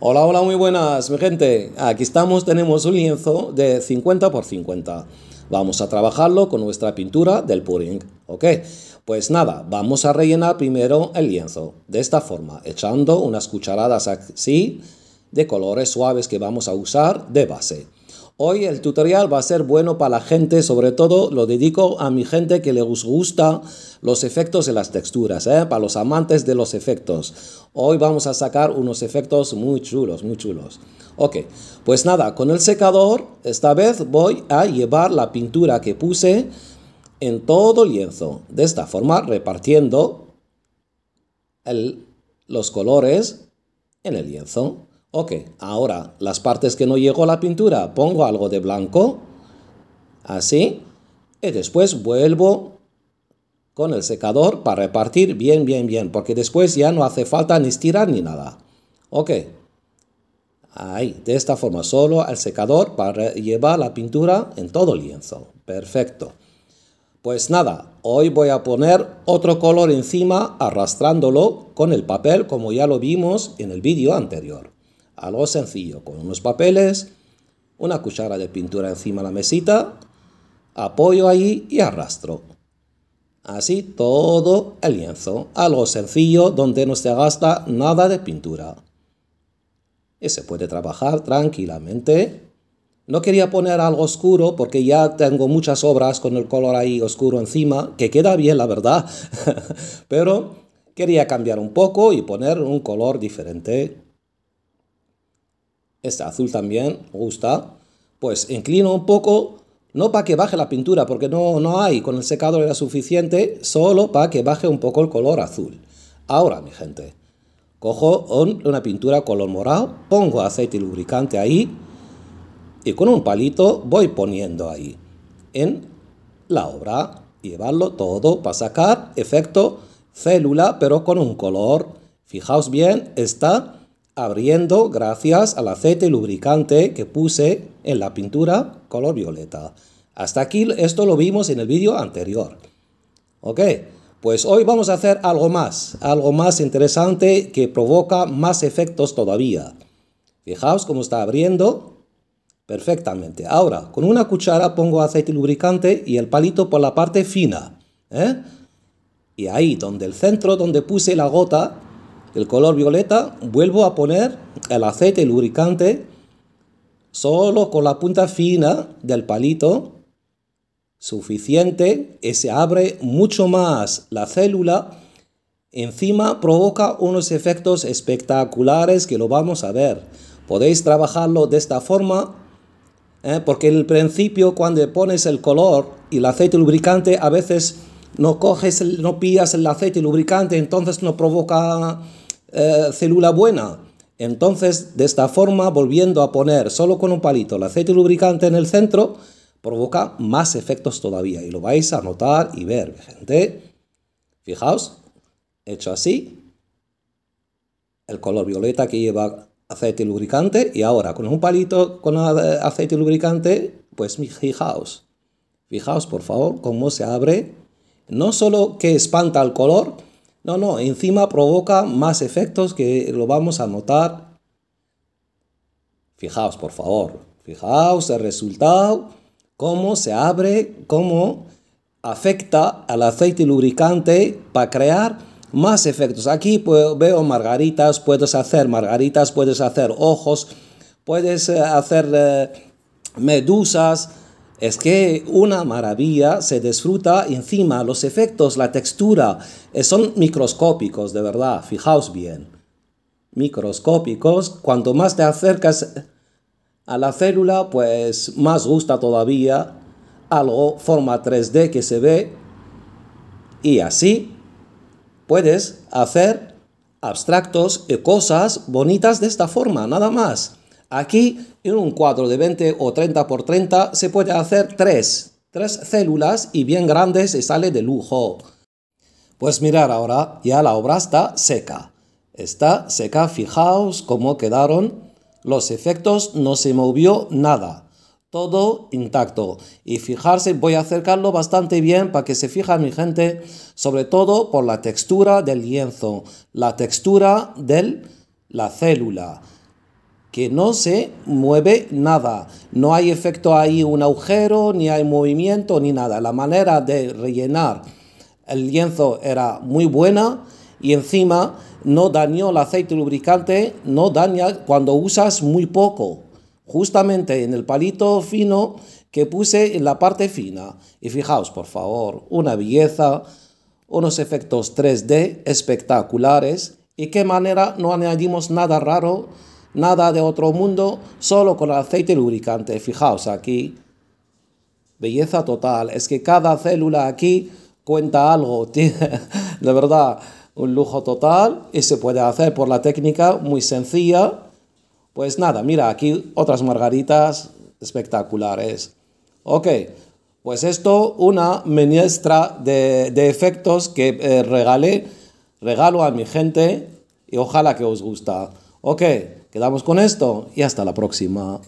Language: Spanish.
Hola, hola, muy buenas, mi gente. Aquí estamos, tenemos un lienzo de 50 por 50. Vamos a trabajarlo con nuestra pintura del pudding, ¿ok? Pues nada, vamos a rellenar primero el lienzo, de esta forma, echando unas cucharadas así de colores suaves que vamos a usar de base. Hoy el tutorial va a ser bueno para la gente, sobre todo lo dedico a mi gente que les gusta los efectos de las texturas, ¿eh? para los amantes de los efectos. Hoy vamos a sacar unos efectos muy chulos, muy chulos. Ok, pues nada, con el secador esta vez voy a llevar la pintura que puse en todo el lienzo. De esta forma repartiendo los colores en el lienzo. Ok, ahora las partes que no llegó la pintura, pongo algo de blanco, así, y después vuelvo con el secador para repartir bien, bien, bien, porque después ya no hace falta ni estirar ni nada. Ok, ahí, de esta forma, solo el secador para llevar la pintura en todo el lienzo. Perfecto. Pues nada, hoy voy a poner otro color encima arrastrándolo con el papel como ya lo vimos en el vídeo anterior. Algo sencillo, con unos papeles, una cuchara de pintura encima de la mesita, apoyo ahí y arrastro. Así todo el lienzo, algo sencillo donde no se gasta nada de pintura. Y se puede trabajar tranquilamente. No quería poner algo oscuro porque ya tengo muchas obras con el color ahí oscuro encima, que queda bien la verdad, pero quería cambiar un poco y poner un color diferente este azul también, me gusta, pues inclino un poco, no para que baje la pintura, porque no, no hay, con el secador era suficiente, solo para que baje un poco el color azul. Ahora, mi gente, cojo una pintura color morado, pongo aceite lubricante ahí, y con un palito voy poniendo ahí, en la obra, llevarlo todo para sacar efecto célula, pero con un color, fijaos bien, está abriendo gracias al aceite lubricante que puse en la pintura color violeta. Hasta aquí esto lo vimos en el vídeo anterior. Ok, pues hoy vamos a hacer algo más, algo más interesante que provoca más efectos todavía. Fijaos cómo está abriendo perfectamente. Ahora, con una cuchara pongo aceite lubricante y el palito por la parte fina. ¿eh? Y ahí, donde el centro, donde puse la gota, el color violeta, vuelvo a poner el aceite lubricante solo con la punta fina del palito, suficiente, y se abre mucho más la célula. Encima provoca unos efectos espectaculares que lo vamos a ver. Podéis trabajarlo de esta forma, ¿eh? porque en el principio cuando pones el color y el aceite lubricante a veces no coges, no pillas el aceite lubricante, entonces no provoca eh, célula buena. Entonces, de esta forma, volviendo a poner solo con un palito el aceite lubricante en el centro, provoca más efectos todavía. Y lo vais a notar y ver, gente. Fijaos, hecho así, el color violeta que lleva aceite lubricante y ahora con un palito con eh, aceite lubricante, pues fijaos, fijaos por favor cómo se abre, no solo que espanta el color, no, no, encima provoca más efectos que lo vamos a notar. Fijaos, por favor, fijaos el resultado, cómo se abre, cómo afecta al aceite lubricante para crear más efectos. Aquí pues, veo margaritas, puedes hacer margaritas, puedes hacer ojos, puedes eh, hacer eh, medusas, es que una maravilla se disfruta encima, los efectos, la textura, eh, son microscópicos, de verdad, fijaos bien. Microscópicos, cuanto más te acercas a la célula, pues más gusta todavía algo, forma 3D que se ve. Y así puedes hacer abstractos y cosas bonitas de esta forma, nada más. Aquí, en un cuadro de 20 o 30 por 30, se puede hacer tres, tres células y bien grandes y sale de lujo. Pues mirar ahora, ya la obra está seca. Está seca, fijaos cómo quedaron los efectos, no se movió nada. Todo intacto. Y fijarse, voy a acercarlo bastante bien para que se fija mi gente, sobre todo por la textura del lienzo, la textura de la célula no se mueve nada. No hay efecto ahí, un agujero, ni hay movimiento, ni nada. La manera de rellenar el lienzo era muy buena y encima no dañó el aceite lubricante, no daña cuando usas muy poco. Justamente en el palito fino que puse en la parte fina. Y fijaos, por favor, una belleza, unos efectos 3D espectaculares. Y qué manera no añadimos nada raro Nada de otro mundo, solo con aceite lubricante. Fijaos aquí. Belleza total. Es que cada célula aquí cuenta algo. De verdad, un lujo total. Y se puede hacer por la técnica muy sencilla. Pues nada, mira, aquí otras margaritas espectaculares. Ok, pues esto, una menestra de, efectos que eh, regalé, regalo a mi gente y ojalá que os guste. Ok. Quedamos con esto y hasta la próxima.